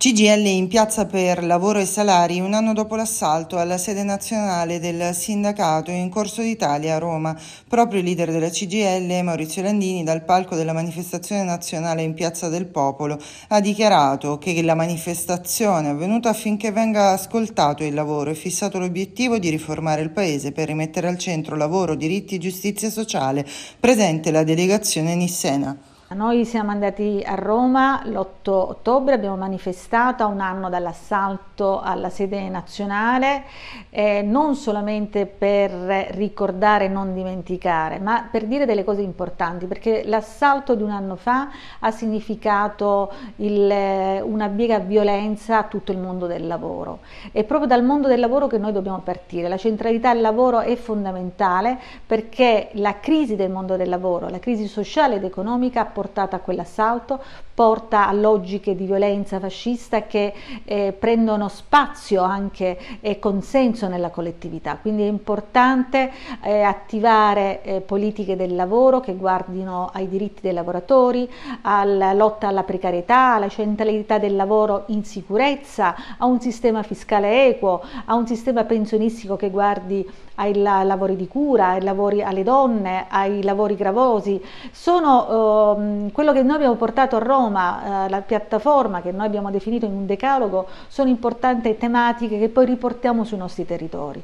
CGL in piazza per lavoro e salari un anno dopo l'assalto alla sede nazionale del sindacato in Corso d'Italia a Roma. Proprio il leader della CGL, Maurizio Landini, dal palco della manifestazione nazionale in Piazza del Popolo ha dichiarato che la manifestazione è avvenuta affinché venga ascoltato il lavoro e fissato l'obiettivo di riformare il Paese per rimettere al centro lavoro, diritti e giustizia sociale. Presente la delegazione Nissena. Noi siamo andati a Roma l'8 ottobre, abbiamo manifestato a un anno dall'assalto alla sede nazionale, eh, non solamente per ricordare e non dimenticare, ma per dire delle cose importanti, perché l'assalto di un anno fa ha significato il, eh, una biega violenza a tutto il mondo del lavoro. È proprio dal mondo del lavoro che noi dobbiamo partire. La centralità del lavoro è fondamentale perché la crisi del mondo del lavoro, la crisi sociale ed economica portata a quell'assalto, porta a logiche di violenza fascista che eh, prendono spazio anche e consenso nella collettività. Quindi è importante eh, attivare eh, politiche del lavoro che guardino ai diritti dei lavoratori, alla lotta alla precarietà, alla centralità del lavoro in sicurezza, a un sistema fiscale equo, a un sistema pensionistico che guardi ai la, lavori di cura, ai lavori alle donne, ai lavori gravosi. Sono ehm, Ehm, quello che noi abbiamo portato a Roma, eh, la piattaforma che noi abbiamo definito in un decalogo, sono importanti tematiche che poi riportiamo sui nostri territori.